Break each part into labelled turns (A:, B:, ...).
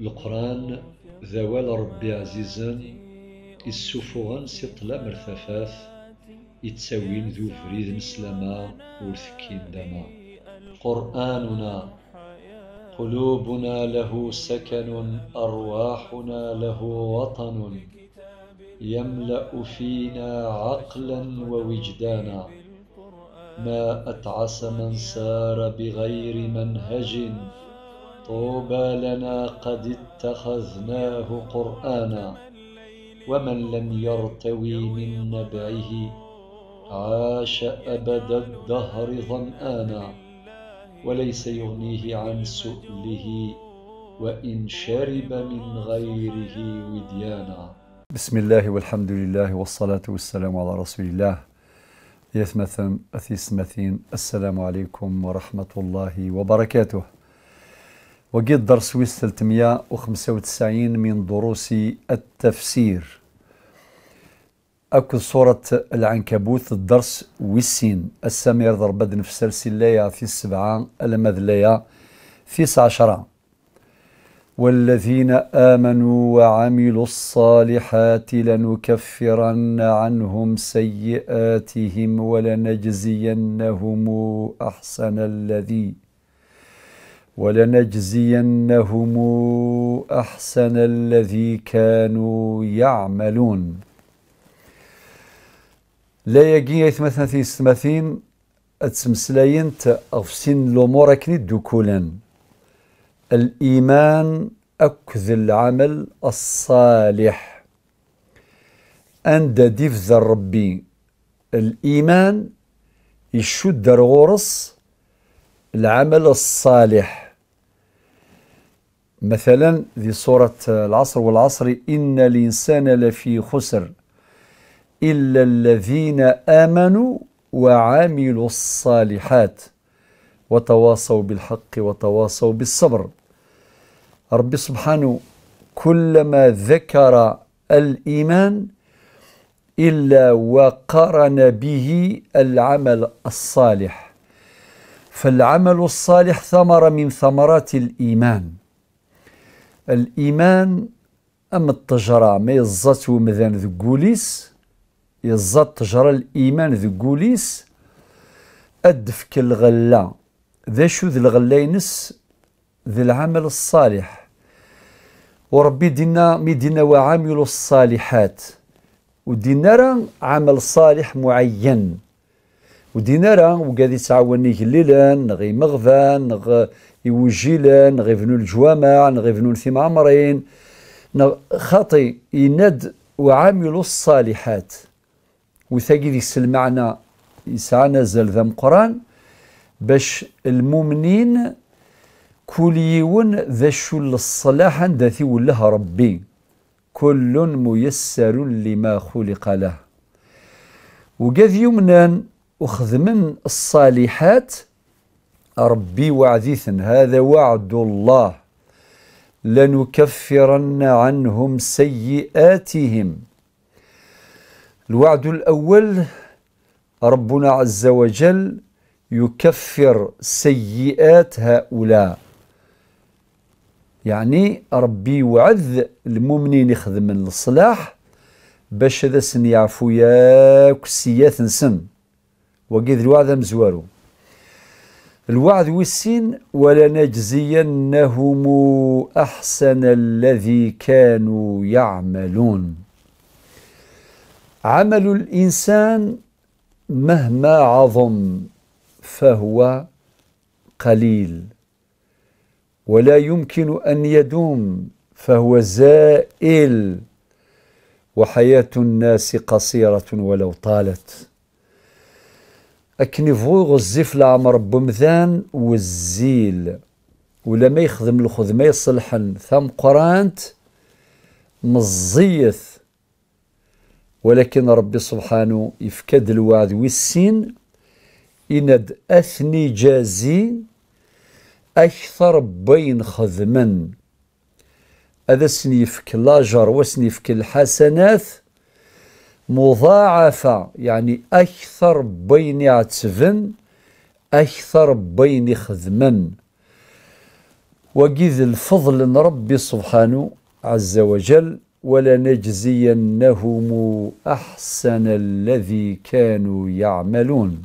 A: القران ذوال ربي عزيزا يسفوغان سي مرثفاث يتساوين ذو فريد مسلما ورثكين دما قرآننا قلوبنا له سكن أرواحنا له وطن يملأ فينا عقلا ووجدانا ما أتعس من سار بغير منهج طوبى لنا قد اتخذناه قرانا ومن لم يرتوي من نبعه عاش ابد الدهر ظمانا وليس يغنيه عن سؤله وان شرب من غيره وديانا بسم الله والحمد لله والصلاه والسلام على رسول الله يثمثم أثيثمثين السلام عليكم ورحمة الله وبركاته وقيت درس ويس 395 من دروس التفسير أكل صورة العنكبوت الدرس ويسين السمير ضرب في السلسلة في السبعة المذلية في عشرة والذين آمنوا وعملوا الصالحات لنكفرن عنهم سيئاتهم ولنجزينهم أحسن الذي ولنجزينهم احسن الذي كانوا يعملون لا يجي في ثمثين اتسمسلاين تأفسين لوموركني كني دوكولان الإيمان أكذ العمل الصالح أند ديف ربي الإيمان يشد غورس العمل الصالح مثلا في سورة العصر والعصر إن الإنسان لفي خسر إلا الذين آمنوا وعملوا الصالحات وتواصوا بالحق وتواصوا بالصبر ربي سبحانه كلما ذكر الإيمان إلا وقرن به العمل الصالح فالعمل الصالح ثمر من ثمرات الإيمان الايمان ام التجرى ما يزات ومذان قوليس يزات تجرى الايمان ذو قوليس ادفك الغله ذا شو ذي الغله ينس ذي العمل الصالح وربي دينا دينا وعامل الصالحات ودينا راه عمل صالح معين ودينا راه وقادي تعاوني قليلا نغي مغفان نغ يوجي نغيفنو الجوامع نغيفنو في عمرين خاطي يند وعاملوا الصالحات وثاقي ذي المعنى يسعى نزل ذا قران باش المؤمنين كل يون ذا شو الصلاح عند ثي ربي كل ميسر لما خلق له وقذ يمنان وخذ من الصالحات ربي وعديث هذا وعد الله لنكفرن عنهم سيئاتهم الوعد الأول ربنا عز وجل يكفر سيئات هؤلاء يعني ربي وعد المؤمنين يخدم الصلاح باش هذا سن يعفو ياك السيات سن وقيد الوعد مزوارو الوعد والسين ولنجزينهم أحسن الذي كانوا يعملون عمل الإنسان مهما عظم فهو قليل ولا يمكن أن يدوم فهو زائل وحياة الناس قصيرة ولو طالت اكن يبغو يغزيف لعمر بمذان والزيل ولا ما يخدم الخدمة يصلحن ثم قرانت مزيث ولكن ربي سبحانه يفكد الوعد والسين إند أثني جازي أكثر بين خذمن هذا سنيفك لاجر وسنيفك الحسنات مضاعفة يعني أكثر بين عتفن أكثر بين خذمن وقذ الفضل ربي سبحانه عز وجل ولنجزينهم أحسن الذي كانوا يعملون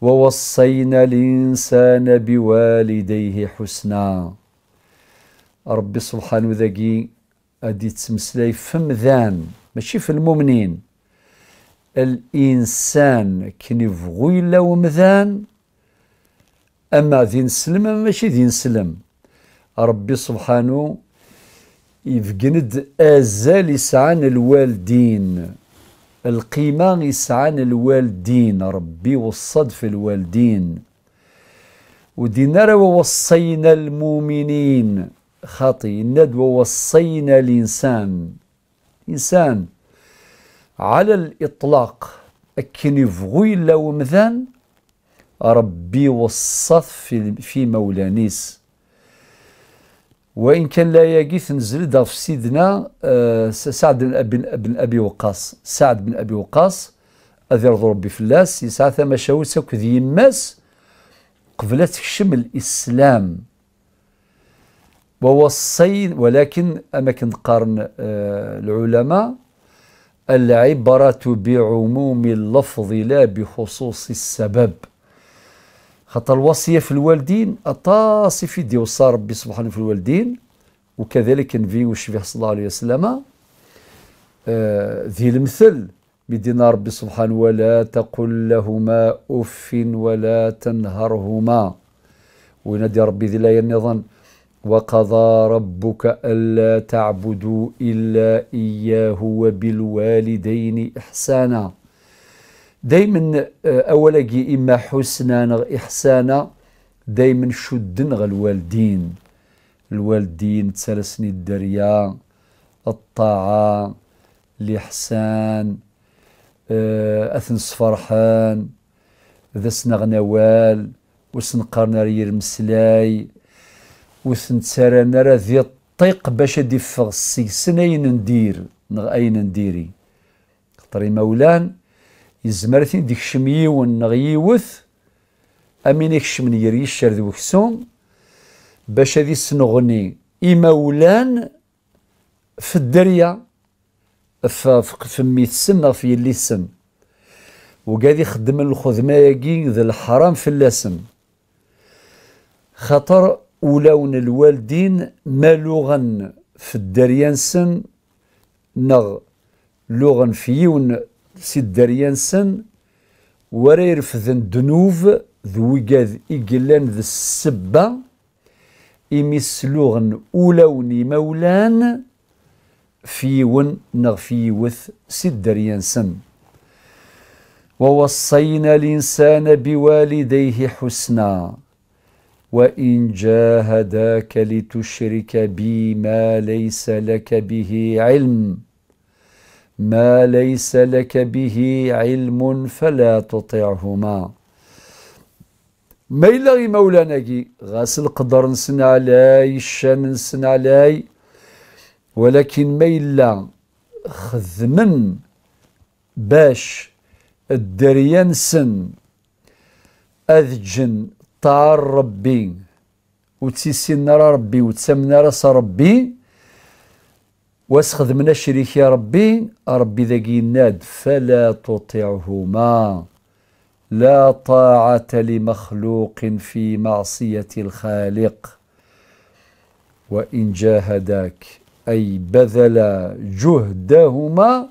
A: ووصينا الإنسان بوالديه حسنا ربي سبحانه ذكي أدي تمسلي فمذان ماشي في المؤمنين الانسان كن يبغو ومذان اما ذي نسلم اما ماشي ذي نسلم ربي سبحانه يفقند ازال يسعان الوالدين القيمة يسعان الوالدين ربي وصد في الوالدين ودينا ووصينا المؤمنين خاطي ند ووصينا الإنسان إنسان على الإطلاق أكني فغوي لو مثان ربي وصف في, في مولانيس وإن كان لا يقيث نزل في سيدنا آه سعد بن أبي, بن أبي وقاص سعد بن أبي وقاص أذير ربي الله سيسعى ثم شاوسك ذي يماس قبل تكشم الإسلام ووصين ولكن ولكن أماكن قرن آه، العلماء العبرة بعموم اللفظ لا بخصوص السبب خط الوصية في الوالدين أطاسف ديوصى ربي سبحانه في الوالدين وكذلك نبي الشفيع صلى الله عليه وسلم آه، ذي المثل بدين ربي سبحانه ولا تقل لهما أف ولا تنهرهما وينادي ربي ذي لا ينظن وقضى ربك ألا تعبدوا إلا إياه وبالوالدين إحسانا دايما آه، أولاقي إما حسنا إحسانا دايما شدن الوالدين الوالدين تسلسني الدريا الطاعة الإحسان آه، أثنس فرحان ذا غنوال وسنقرنا رير مسلاي وثنتسران نرى ذي الطيق باش يدفغ السيسن اين ندير نغ اين نديري خطري مولان يزمرثين ديك شمي ونغيوث امين يكشم نيري الشر ذو كسون باش هذي سنغني اي مولان في الدريا في فمي السن في اللي السن وقادي خدم الخذمه يقين ذي الحرام في اللاسم خطر ولون الوالدين مالوغا في الدريانسن نغ لوغا فيون يون سي الدريانسن ورا يرفذن دنوف ذويقاد إقلان ذ السبة إمسلوغن أولوني مولان فيون نغفيوث سدر ينسن ووصينا الإنسان بوالديه حسنا وان جاهداك لتشرك بي ما ليس لك به علم ما ليس لك به علم فلا تطعهما ما إلا كي غاسل قدر نسن علي الشان نسن علي ولكن ما إلا خذمن باش الدريان سن أذجن اختار ربي وتسيسنا ربي وتسامنا راس ربي واسخدمنا الشريك يا ربي ربي ذاكي ناد فلا تطعهما لا طاعة لمخلوق في معصية الخالق وإن جاهداك أي بذل جهدهما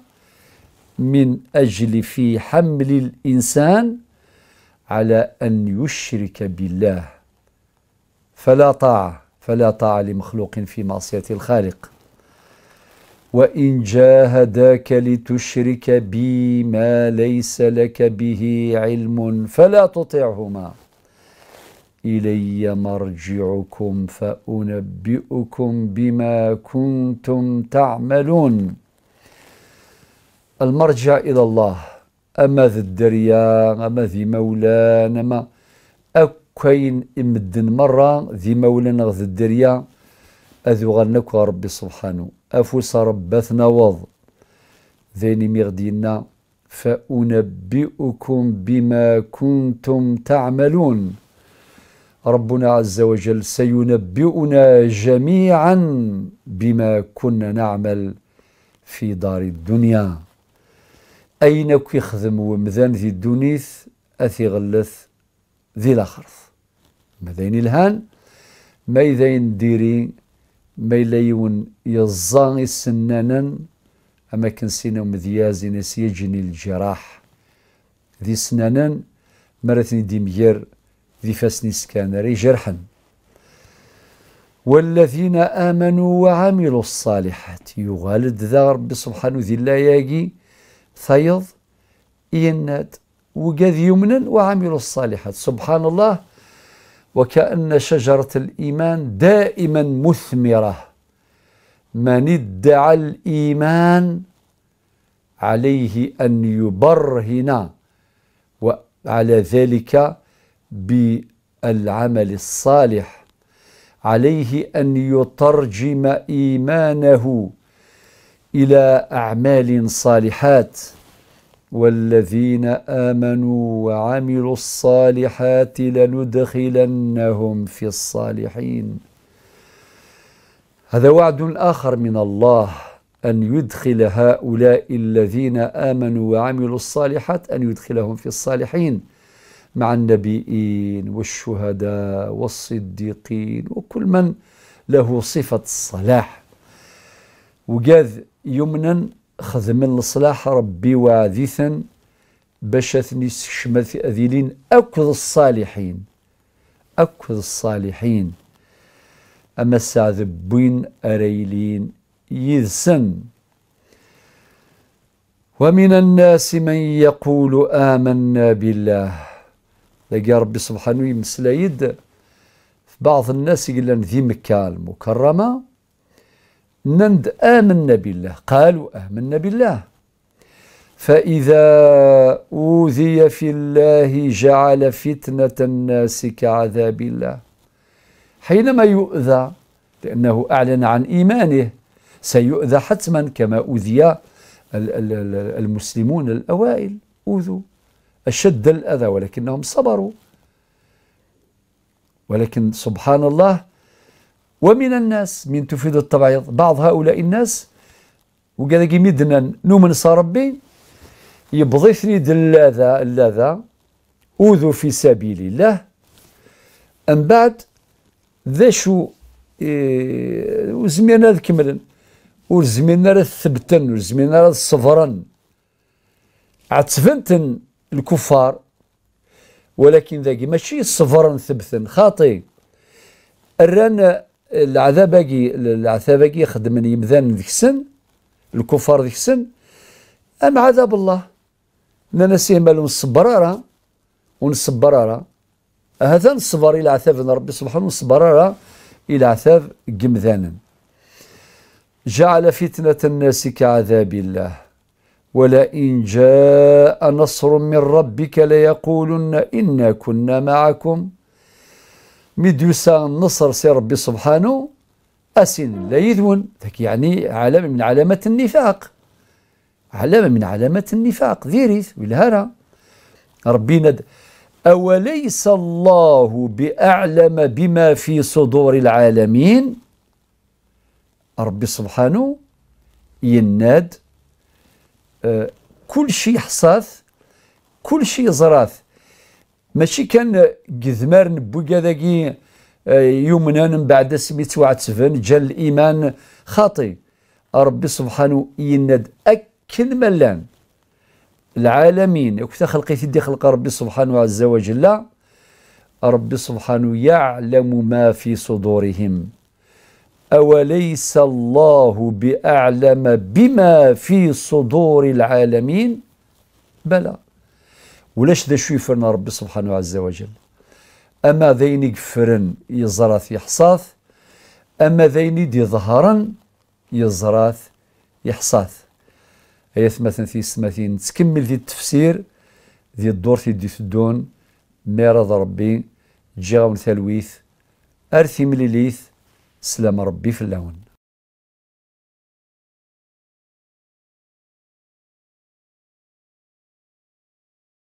A: من أجل في حمل الإنسان على أن يشرك بالله فلا طاعة فلا طاعة لمخلوق في معصية الخالق وإن جاهداك لتشرك بي ما ليس لك به علم فلا تطعهما إلي مرجعكم فأنبئكم بما كنتم تعملون المرجع إلى الله أما ذي الدريا أما ذي مولان أما أكوين إمدن مرة ذي مولان ذي الدريا أذو غنك ربي سبحانه أفوس ربثنا وض ذين مغدينا فأنبئكم بما كنتم تعملون ربنا عز وجل سينبئنا جميعا بما كنا نعمل في دار الدنيا أين كي يخدم ومذان ذي الدنيس أثي غلث ذي الأخرف مذين الهان ما ديري ما يليون يزاني سنانا أما كنسينا ومذيازي ناس يجني الجراح ذي سنانا مرتني ديمير ذي فاسني سكانري جرحا والذين آمنوا وعملوا الصالحات يغالد ذا ربي سبحانه ذي الله ياجي ثيض ينات وقد يمنا وعملوا الصالحات سبحان الله وكأن شجرة الإيمان دائما مثمرة من ادعى الإيمان عليه أن يبرهن وعلى ذلك بالعمل الصالح عليه أن يترجم إيمانه الى اعمال صالحات والذين امنوا وعملوا الصالحات لندخلنهم في الصالحين هذا وعد اخر من الله ان يدخل هؤلاء الذين امنوا وعملوا الصالحات ان يدخلهم في الصالحين مع النبيين والشهداء والصديقين وكل من له صفه الصلاح وقاذ يمنا خدم الصلاح ربي وعذيثا باش اثني شمث اذيلين اكذ الصالحين اكذ الصالحين اما السعذبين اريلين يذسن ومن الناس من يقول آمنا بالله لقى ربي سبحانه يمسلايد بعض الناس يقول لنا ذي مكة المكرمة نند آمنا بالله قالوا آمنا بالله فإذا أوذي في الله جعل فتنة الناس كعذاب الله حينما يؤذى لأنه أعلن عن إيمانه سيؤذى حتما كما أوذي المسلمون الأوائل أوذوا أشد الأذى ولكنهم صبروا ولكن سبحان الله ومن الناس من تفيد التبعيض بعض هؤلاء الناس وقال لك مدنا نومن ربي يبضيثني دلاذا اللاذا أوذوا في سبيل الله ان بعد ذا شو إيه وزمينا هذا كملا وزمينا راه ثبتن وزمينا راه صبرن عتفنتن الكفار ولكن ذاك ماشي صفرا ثبتن خاطي ران العذاباكي العذاباكي يخدم من يمذان السن الكفار ذيك السن ام عذاب الله نصبر راه ونصبر راه هذا نصبر الى عذاب ربي سبحانه راه الى عذاب قمذان جعل فتنة الناس كعذاب الله ولئن جاء نصر من ربك ليقولن إنا كنا معكم ميدوسا النصر سي ربي سبحانه أسين لا يذون ذاك يعني علامة من علامات النفاق علامة من علامات النفاق ذيريث والهرة ربي ند أوليس الله بأعلم بما في صدور العالمين ربي سبحانه يناد آه، كل شيء حصاث كل شيء زراث ماشي كان قذمار نبوكا ذاكي آه، يمنى من بعد سميت وعتسفن جا الايمان خاطي ربي سبحانه يند اكن ملان العالمين وكتا خلقي تدي خلق ربي سبحانه عز وجل ربي سبحانه يعلم ما في صدورهم أوليس الله بأعلم بما في صدور العالمين بلى ولاش ذا شو يفرنا ربي سبحانه عز وجل أما ذين يقفرن يزراث يحصاث أما ذين دي ظهرن يزراث يحصاث هي مثلا في سماثين تكمل ذي التفسير ذي الدور في ذي الدون ميرض ربي جاون ثلويث أرثي مليليث سلام ربي في اللون